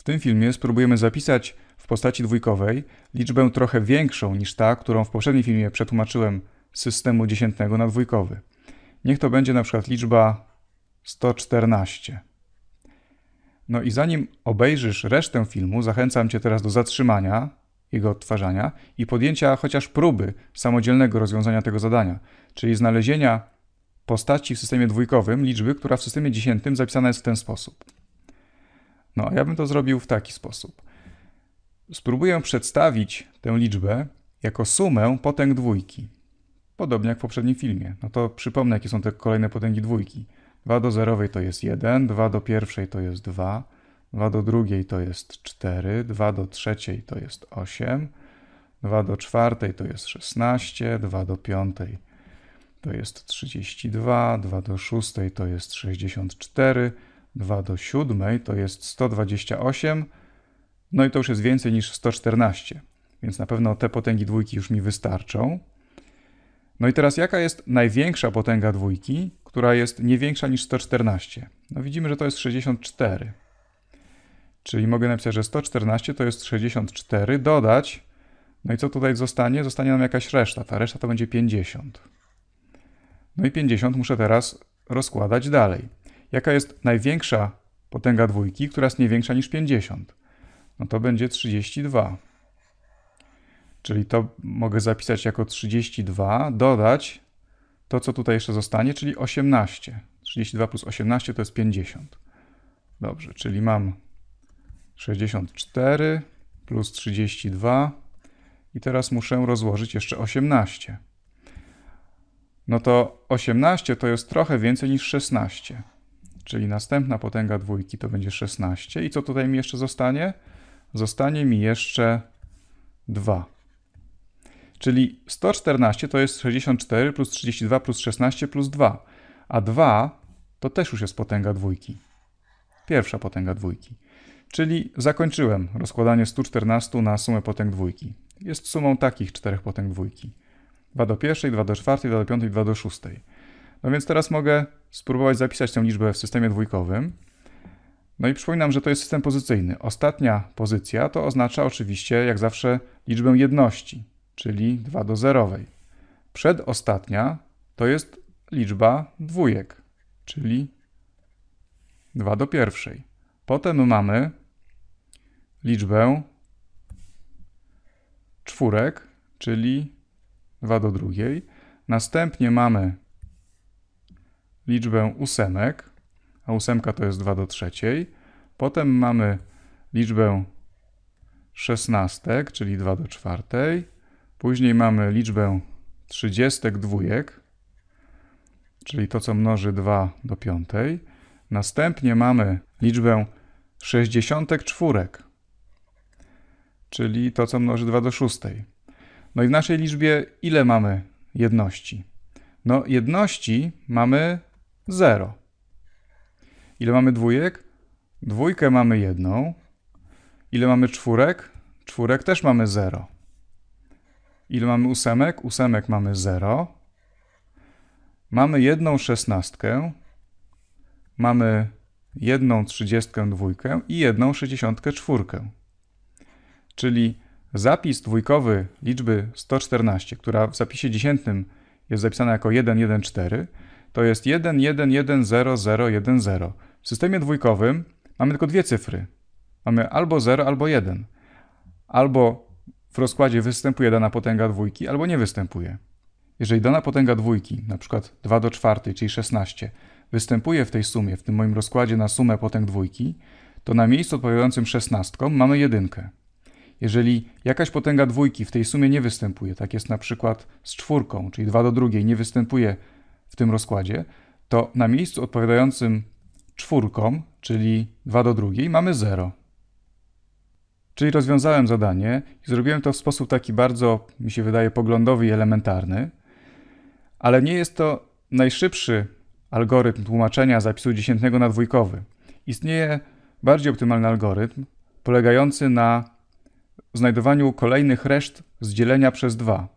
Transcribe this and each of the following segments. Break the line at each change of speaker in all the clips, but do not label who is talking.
W tym filmie spróbujemy zapisać w postaci dwójkowej liczbę trochę większą niż ta, którą w poprzednim filmie przetłumaczyłem z systemu dziesiętnego na dwójkowy. Niech to będzie na przykład liczba 114. No i zanim obejrzysz resztę filmu, zachęcam Cię teraz do zatrzymania jego odtwarzania i podjęcia chociaż próby samodzielnego rozwiązania tego zadania, czyli znalezienia postaci w systemie dwójkowym liczby, która w systemie dziesiętnym zapisana jest w ten sposób. No a ja bym to zrobił w taki sposób. Spróbuję przedstawić tę liczbę jako sumę potęg dwójki. Podobnie jak w poprzednim filmie. No to przypomnę, jakie są te kolejne potęgi dwójki. 2 do 0 to jest 1, 2 do 1 to jest 2, 2 do 2 to jest 4, 2 do 3 to jest 8, 2 do 4 to jest 16, 2 do 5 to jest 32, 2 do 6 to jest 64, 2 do 7 to jest 128, no i to już jest więcej niż 114, więc na pewno te potęgi dwójki już mi wystarczą. No i teraz jaka jest największa potęga dwójki, która jest nie większa niż 114? No widzimy, że to jest 64. Czyli mogę napisać, że 114 to jest 64, dodać. No i co tutaj zostanie? Zostanie nam jakaś reszta. Ta reszta to będzie 50. No i 50 muszę teraz rozkładać dalej. Jaka jest największa potęga dwójki, która jest nie większa niż 50? No to będzie 32. Czyli to mogę zapisać jako 32, dodać to, co tutaj jeszcze zostanie, czyli 18. 32 plus 18 to jest 50. Dobrze, czyli mam 64 plus 32 i teraz muszę rozłożyć jeszcze 18. No to 18 to jest trochę więcej niż 16. Czyli następna potęga dwójki to będzie 16. I co tutaj mi jeszcze zostanie? Zostanie mi jeszcze 2. Czyli 114 to jest 64 plus 32 plus 16 plus 2. A 2 to też już jest potęga dwójki. Pierwsza potęga dwójki. Czyli zakończyłem rozkładanie 114 na sumę potęg dwójki. Jest sumą takich czterech potęg dwójki. 2 do pierwszej, 2 do czwartej, 2 do piątej, 2 do szóstej. No więc teraz mogę spróbować zapisać tę liczbę w systemie dwójkowym. No i przypominam, że to jest system pozycyjny. Ostatnia pozycja to oznacza oczywiście, jak zawsze, liczbę jedności, czyli 2 do zerowej. Przedostatnia to jest liczba dwójek, czyli 2 do pierwszej. Potem mamy liczbę czwórek, czyli 2 do drugiej. Następnie mamy liczbę ósemek, a ósemka to jest 2 do trzeciej. Potem mamy liczbę szesnastek, czyli 2 do czwartej. Później mamy liczbę trzydziestek dwójek, czyli to, co mnoży 2 do piątej. Następnie mamy liczbę sześćdziesiątek czwórek, czyli to, co mnoży 2 do szóstej. No i w naszej liczbie ile mamy jedności? No jedności mamy 0. Ile mamy dwójek? Dwójkę mamy jedną. Ile mamy czwórek? Czwórek też mamy 0. Ile mamy ósemek? Ósemek mamy 0. Mamy jedną szesnastkę. Mamy jedną trzydziestkę dwójkę i jedną sześćdziesiątkę czwórkę. Czyli zapis dwójkowy liczby 114, która w zapisie dziesiętnym jest zapisana jako 114, to jest 111010. W systemie dwójkowym mamy tylko dwie cyfry. Mamy albo 0, albo 1. Albo w rozkładzie występuje dana potęga dwójki, albo nie występuje. Jeżeli dana potęga dwójki, na przykład 2 do 4, czyli 16, występuje w tej sumie, w tym moim rozkładzie na sumę potęg dwójki, to na miejscu odpowiadającym 16 mamy jedynkę. Jeżeli jakaś potęga dwójki w tej sumie nie występuje, tak jest na przykład z czwórką, czyli 2 do drugiej nie występuje w tym rozkładzie, to na miejscu odpowiadającym czwórkom, czyli 2 do drugiej, mamy 0. Czyli rozwiązałem zadanie i zrobiłem to w sposób taki bardzo, mi się wydaje, poglądowy i elementarny, ale nie jest to najszybszy algorytm tłumaczenia zapisu dziesiętnego na dwójkowy. Istnieje bardziej optymalny algorytm, polegający na znajdowaniu kolejnych reszt z dzielenia przez 2.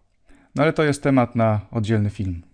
No ale to jest temat na oddzielny film.